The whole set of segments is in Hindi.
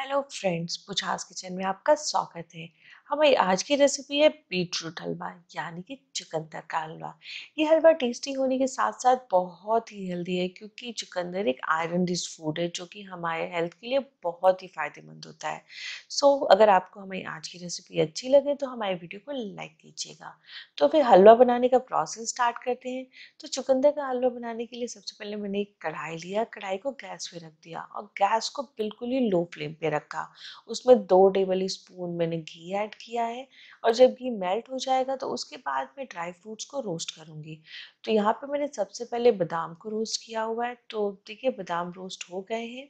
हेलो फ्रेंड्स पुछास किचन में आपका स्वागत है हमारी आज की रेसिपी है बीटरूट हलवा यानी कि चुकंदर का हलवा ये हलवा टेस्टी होने के साथ साथ बहुत ही हेल्दी है क्योंकि चुकंदर एक आयरन रिच फूड है जो कि हमारे हेल्थ के लिए बहुत ही फायदेमंद होता है सो so, अगर आपको हमारी आज की रेसिपी अच्छी लगे तो हमारे वीडियो को लाइक कीजिएगा तो फिर हलवा बनाने का प्रोसेस स्टार्ट करते हैं तो चुकंदर का हलवा बनाने के लिए सबसे पहले मैंने एक कढ़ाई लिया कढ़ाई को गैस पर रख दिया और गैस को बिल्कुल ही लो फ्लेम पर रखा उसमें दो टेबल स्पून मैंने घी ऐड किया है और जब घी मेल्ट हो जाएगा तो उसके बाद मैं ड्राई फ्रूट्स को रोस्ट करूँगी तो यहाँ पे मैंने सबसे पहले बादाम को रोस्ट किया हुआ है तो देखिए बादाम रोस्ट हो गए हैं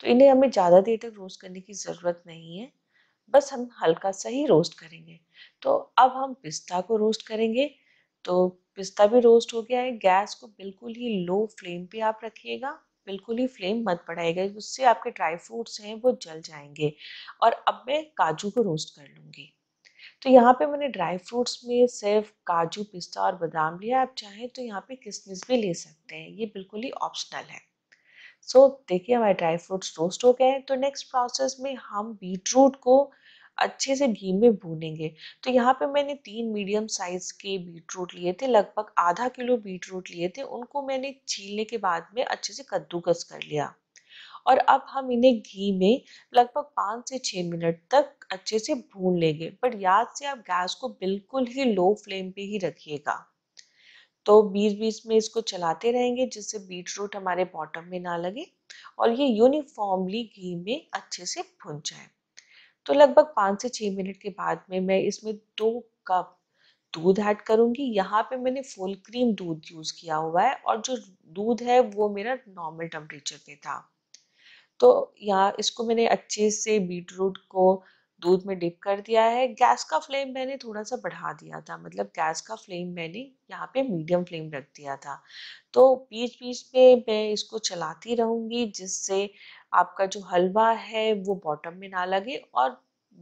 तो इन्हें हमें ज़्यादा देर तक रोस्ट करने की ज़रूरत नहीं है बस हम हल्का सा ही रोस्ट करेंगे तो अब हम पिस्ता को रोस्ट करेंगे तो पिस्ता भी रोस्ट हो गया है गैस को बिल्कुल ही लो फ्लेम पे आप रखिएगा बिल्कुल ही फ्लेम मत बढ़ाएगा उससे आपके ड्राई फ्रूट्स हैं वो जल जाएंगे और अब मैं काजू को रोस्ट कर लूँगी तो यहाँ पे मैंने ड्राई फ्रूट्स में सिर्फ काजू पिस्ता और बादाम लिया आप चाहें तो यहाँ पे किसमिस भी ले सकते हैं ये बिल्कुल ही ऑप्शनल है सो so, देखिए हमारे ड्राई फ्रूट्स रोस्ट हो गए हैं तो नेक्स्ट प्रोसेस में हम बीट रूट को अच्छे से घी में भूनेंगे तो यहाँ पे मैंने तीन मीडियम साइज़ के बीटरूट लिए थे लगभग आधा किलो बीटरूट लिए थे उनको मैंने छीलने के बाद में अच्छे से कद्दूकस कर लिया और अब हम इन्हें घी में लगभग पाँच से छः मिनट तक अच्छे से भून लेंगे बट याद से आप गैस को बिल्कुल ही लो फ्लेम पे ही रखिएगा तो बीच बीच में इसको चलाते रहेंगे जिससे बीट रूट हमारे बॉटम में ना लगे और ये यूनिफॉर्मली घी में अच्छे से भुन जाए तो लगभग पाँच से छः मिनट के बाद में मैं इसमें दो कप दूध ऐड करूँगी यहाँ पे मैंने फुल क्रीम दूध यूज़ किया हुआ है और जो दूध है वो मेरा नॉर्मल टेम्परेचर पे था तो यहाँ इसको मैंने अच्छे से बीट रूट को दूध में डिप कर दिया है गैस का फ्लेम मैंने थोड़ा सा बढ़ा दिया था मतलब गैस का फ्लेम मैंने यहाँ पे मीडियम फ्लेम रख दिया था तो बीच बीच में मैं इसको चलाती रहूँगी जिससे आपका जो हलवा है वो बॉटम में ना लगे और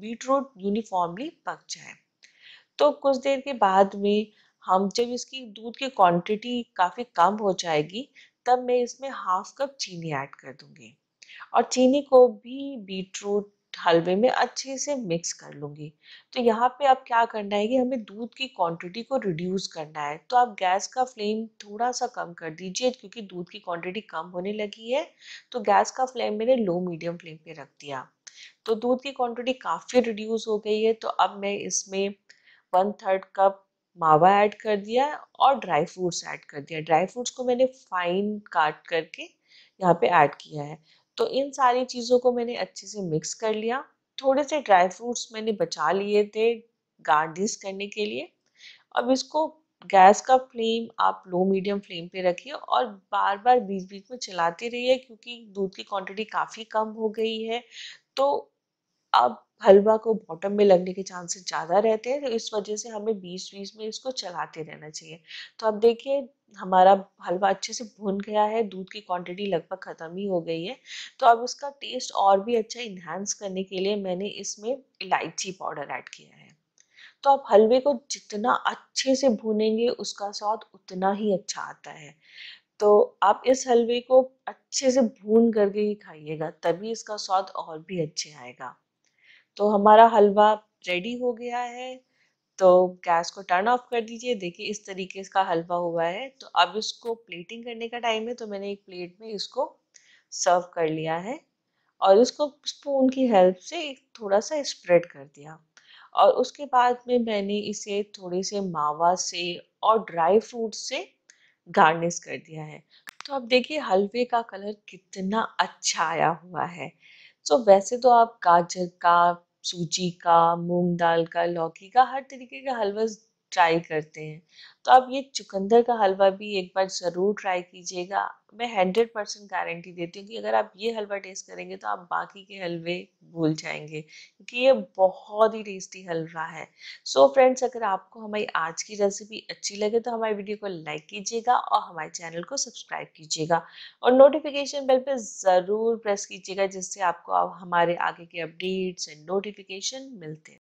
बीट रूट यूनिफॉर्मली पक जाए तो कुछ देर के बाद में हम जब इसकी दूध की क्वांटिटी काफ़ी कम हो जाएगी तब मैं इसमें हाफ कप चीनी ऐड कर दूंगी और चीनी को भी बीट रूट हलवे में अच्छे से मिक्स कर लूँगी तो यहाँ पे अब क्या करना है कि हमें दूध की क्वांटिटी को रिड्यूस करना है तो आप गैस का फ्लेम थोड़ा सा कम कर दीजिए क्योंकि दूध की क्वांटिटी कम होने लगी है तो गैस का फ्लेम मैंने लो मीडियम फ्लेम पे रख दिया तो दूध की क्वान्टिटी काफ़ी रिड्यूस हो गई है तो अब मैं इसमें वन थर्ड कप मावा ऐड कर दिया और ड्राई फ्रूट्स ऐड कर दिया ड्राई फ्रूट्स को मैंने फाइन काट करके यहाँ पे ऐड किया है तो इन सारी चीज़ों को मैंने अच्छे से मिक्स कर लिया थोड़े से ड्राई फ्रूट्स मैंने बचा लिए थे गार्निश करने के लिए अब इसको गैस का फ्लेम आप लो मीडियम फ्लेम पे रखिए और बार बार बीच बीच में चलाते रहिए क्योंकि दूध की क्वांटिटी काफ़ी कम हो गई है तो अब हलवा को बॉटम में लगने के चांसेस ज़्यादा रहते हैं तो इस वजह से हमें बीच बीच में इसको चलाते रहना चाहिए तो अब देखिए हमारा हलवा अच्छे से भुन गया है दूध की क्वांटिटी लगभग ख़त्म ही हो गई है तो अब उसका टेस्ट और भी अच्छा इन्हांस करने के लिए मैंने इसमें इलायची पाउडर ऐड किया है तो आप हलवे को जितना अच्छे से भूनेंगे उसका स्वाद उतना ही अच्छा आता है तो आप इस हलवे को अच्छे से भून करके ही खाइएगा तभी इसका स्वाद और भी अच्छे आएगा तो हमारा हलवा रेडी हो गया है तो गैस को टर्न ऑफ कर दीजिए देखिए इस तरीके का हलवा हुआ है तो अब इसको प्लेटिंग करने का टाइम है तो मैंने एक प्लेट में इसको सर्व कर लिया है और इसको स्पून की हेल्प से एक थोड़ा सा स्प्रेड कर दिया और उसके बाद में मैंने इसे थोड़े से मावा से और ड्राई फ्रूट से गार्निश कर दिया है तो अब देखिए हलवे का कलर कितना अच्छा आया हुआ है तो वैसे तो आप गाजर का सूजी का मूंग दाल का लौकी का हर तरीके का हलवा ट्राई करते हैं तो आप ये चुकंदर का हलवा भी एक बार ज़रूर ट्राई कीजिएगा मैं हंड्रेड परसेंट गारंटी देती हूँ कि अगर आप ये हलवा टेस्ट करेंगे तो आप बाकी के हलवे भूल जाएंगे क्योंकि ये बहुत ही टेस्टी हलवा है सो so फ्रेंड्स अगर आपको हमारी आज की रेसिपी अच्छी लगे तो हमारी वीडियो को लाइक कीजिएगा और हमारे चैनल को सब्सक्राइब कीजिएगा और नोटिफिकेशन बेल पर ज़रूर प्रेस कीजिएगा जिससे आपको हमारे आगे के अपडेट्स एंड नोटिफिकेशन मिलते हैं